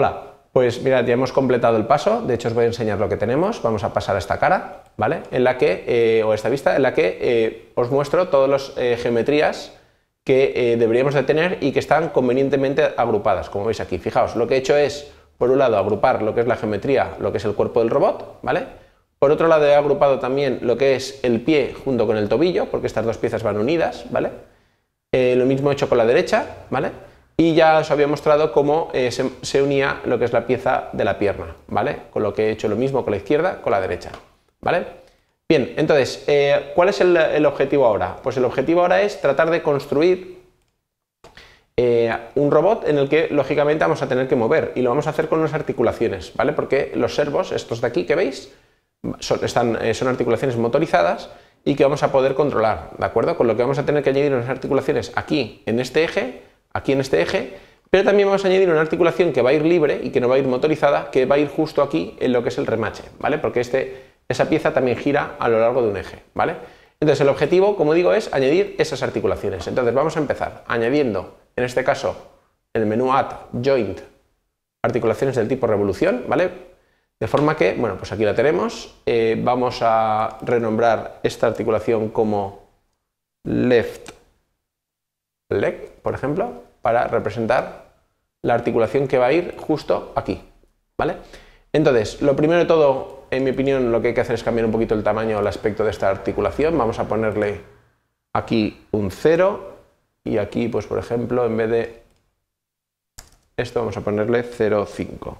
Hola, pues mirad, ya hemos completado el paso, de hecho os voy a enseñar lo que tenemos, vamos a pasar a esta cara, ¿vale? En la que, eh, o esta vista, en la que eh, os muestro todas las eh, geometrías que deberíamos de tener y que están convenientemente agrupadas, como veis aquí. Fijaos, lo que he hecho es, por un lado, agrupar lo que es la geometría, lo que es el cuerpo del robot, ¿vale? Por otro lado, he agrupado también lo que es el pie junto con el tobillo, porque estas dos piezas van unidas, ¿vale? lo mismo he hecho con la derecha, ¿vale? y ya os había mostrado cómo eh, se, unía lo que es la pieza de la pierna, ¿vale? Con lo que he hecho lo mismo con la izquierda, con la derecha, ¿vale? Bien, entonces, eh, ¿cuál es el, objetivo ahora? Pues el objetivo ahora es tratar de construir eh, un robot en el que lógicamente vamos a tener que mover y lo vamos a hacer con unas articulaciones, ¿vale? Porque los servos, estos de aquí que veis, son articulaciones motorizadas y que vamos a poder controlar, ¿de acuerdo? Con lo que vamos a tener que añadir unas articulaciones aquí en este eje aquí en este eje, pero también vamos a añadir una articulación que va a ir libre y que no va a ir motorizada, que va a ir justo aquí en lo que es el remache, ¿vale? Porque este, esa pieza también gira a lo largo de un eje, ¿vale? Entonces el objetivo, como digo, es añadir esas articulaciones. Entonces vamos a empezar añadiendo, en este caso, el menú Add, Joint, articulaciones del tipo revolución, ¿vale? De forma que, bueno, pues aquí la tenemos. Eh, vamos a renombrar esta articulación como left leg, por ejemplo para representar la articulación que va a ir justo aquí, ¿vale? Entonces, lo primero de todo, en mi opinión, lo que hay que hacer es cambiar un poquito el tamaño o el aspecto de esta articulación. Vamos a ponerle aquí un 0 y aquí, pues por ejemplo, en vez de esto vamos a ponerle 0,5.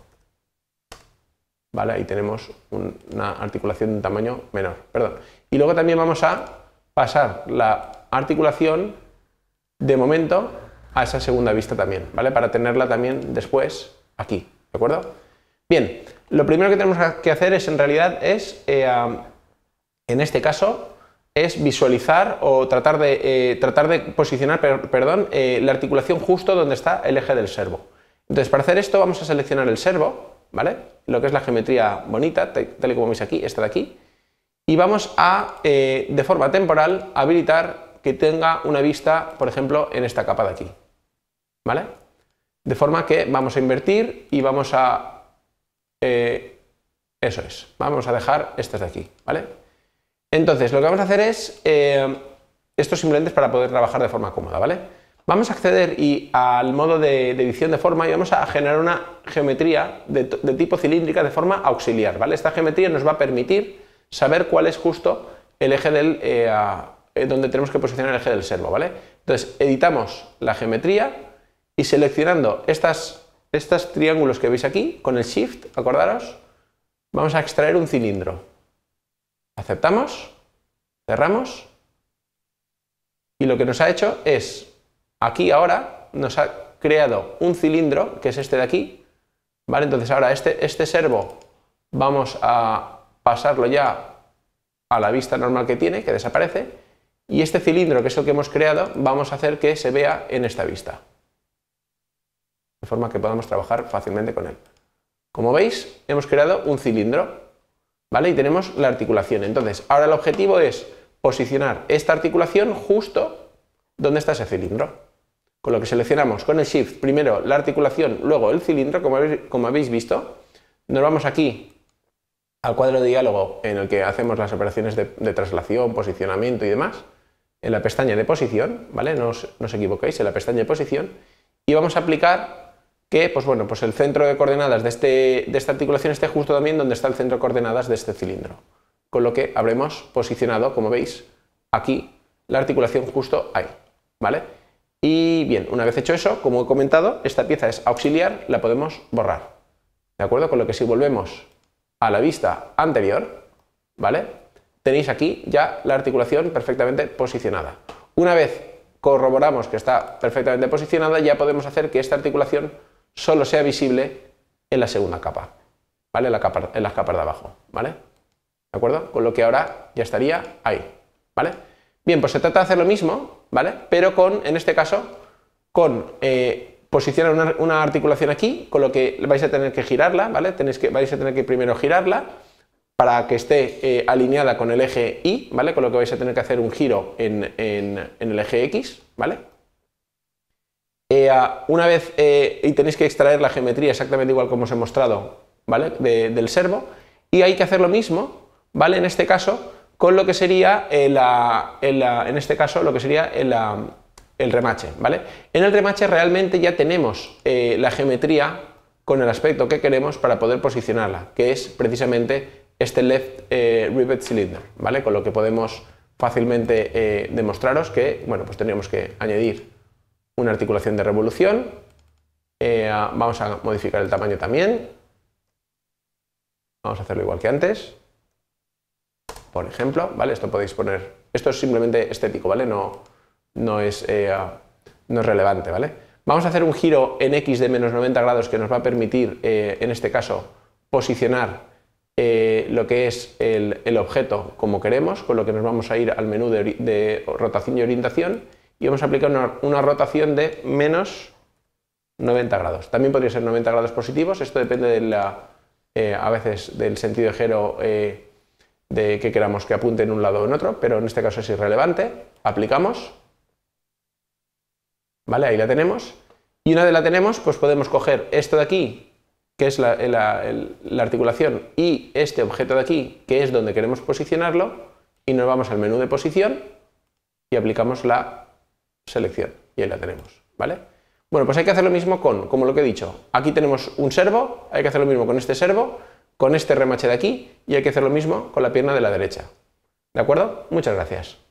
¿Vale? Ahí tenemos una articulación de un tamaño menor, perdón. Y luego también vamos a pasar la articulación de momento a esa segunda vista también, ¿vale? Para tenerla también después aquí, ¿de acuerdo? Bien, lo primero que tenemos que hacer es en realidad es, eh, en este caso, es visualizar o tratar de, eh, tratar de posicionar perdón, eh, la articulación justo donde está el eje del servo. Entonces, para hacer esto vamos a seleccionar el servo, ¿vale? Lo que es la geometría bonita, tal y como veis aquí, esta de aquí, y vamos a, de forma temporal, habilitar tenga una vista, por ejemplo, en esta capa de aquí. ¿Vale? De forma que vamos a invertir y vamos a... Eh, eso es, vamos a dejar estas de aquí, ¿vale? Entonces, lo que vamos a hacer es... estos eh, esto simplemente para poder trabajar de forma cómoda, ¿vale? Vamos a acceder y al modo de, edición de forma y vamos a generar una geometría de, tipo cilíndrica de forma auxiliar, ¿vale? Esta geometría nos va a permitir saber cuál es justo el eje del... Eh, eh, donde tenemos que posicionar el eje del servo, ¿vale? Entonces, editamos la geometría y seleccionando estas, estos triángulos que veis aquí, con el Shift, acordaros, vamos a extraer un cilindro. Aceptamos, cerramos y lo que nos ha hecho es, aquí ahora, nos ha creado un cilindro, que es este de aquí, ¿vale? Entonces ahora este, este servo vamos a pasarlo ya a la vista normal que tiene, que desaparece, y este cilindro, que es lo que hemos creado, vamos a hacer que se vea en esta vista. De forma que podamos trabajar fácilmente con él. Como veis, hemos creado un cilindro, ¿vale? Y tenemos la articulación. Entonces, ahora el objetivo es posicionar esta articulación justo donde está ese cilindro. Con lo que seleccionamos con el Shift primero la articulación, luego el cilindro, como habéis, visto. Nos vamos aquí al cuadro de diálogo en el que hacemos las operaciones de traslación, posicionamiento y demás en la pestaña de posición, ¿vale? No os, equivoquéis, en la pestaña de posición, y vamos a aplicar que, pues bueno, pues el centro de coordenadas de, este, de esta articulación esté justo también donde está el centro de coordenadas de este cilindro. Con lo que habremos posicionado, como veis, aquí la articulación justo ahí, ¿vale? Y bien, una vez hecho eso, como he comentado, esta pieza es auxiliar, la podemos borrar, ¿de acuerdo? Con lo que si volvemos a la vista anterior, ¿vale? tenéis aquí ya la articulación perfectamente posicionada. Una vez corroboramos que está perfectamente posicionada, ya podemos hacer que esta articulación solo sea visible en la segunda capa, ¿vale? La capa, en las capas de abajo, ¿vale? ¿De acuerdo? Con lo que ahora ya estaría ahí, ¿vale? Bien, pues se trata de hacer lo mismo, ¿vale? Pero con, en este caso, con eh, posicionar una, una, articulación aquí, con lo que vais a tener que girarla, ¿vale? Tenéis que, vais a tener que primero girarla para que esté eh, alineada con el eje Y, ¿vale? Con lo que vais a tener que hacer un giro en, el eje X, ¿vale? Eh, una vez, eh, y tenéis que extraer la geometría exactamente igual como os he mostrado, ¿vale? del servo, y hay que hacer lo mismo, ¿vale? En este caso, con lo que sería, el, en este caso, lo que sería el, remache, ¿vale? En el remache realmente ya tenemos la geometría con el aspecto que queremos para poder posicionarla, que es precisamente este left eh, rivet cylinder, ¿vale? Con lo que podemos fácilmente eh, demostraros que, bueno, pues tendríamos que añadir una articulación de revolución, eh, vamos a modificar el tamaño también, vamos a hacerlo igual que antes, por ejemplo, ¿vale? Esto podéis poner, esto es simplemente estético, ¿vale? No, no, es, eh, no es relevante, ¿vale? Vamos a hacer un giro en X de menos 90 grados que nos va a permitir, en este caso, posicionar eh, lo que es el, objeto como queremos, con lo que nos vamos a ir al menú de, rotación y orientación y vamos a aplicar una, rotación de menos 90 grados. También podría ser 90 grados positivos, esto depende eh, a veces del sentido de eh, de que queramos que apunte en un lado o en otro, pero en este caso es irrelevante. Aplicamos. Vale, ahí la tenemos. Y una vez la tenemos, pues podemos coger esto de aquí que es la, articulación, y este objeto de aquí, que es donde queremos posicionarlo, y nos vamos al menú de posición y aplicamos la selección. Y ahí la tenemos, ¿vale? Bueno, pues hay que hacer lo mismo con, como lo que he dicho, aquí tenemos un servo, hay que hacer lo mismo con este servo, con este remache de aquí, y hay que hacer lo mismo con la pierna de la derecha. ¿De acuerdo? Muchas gracias.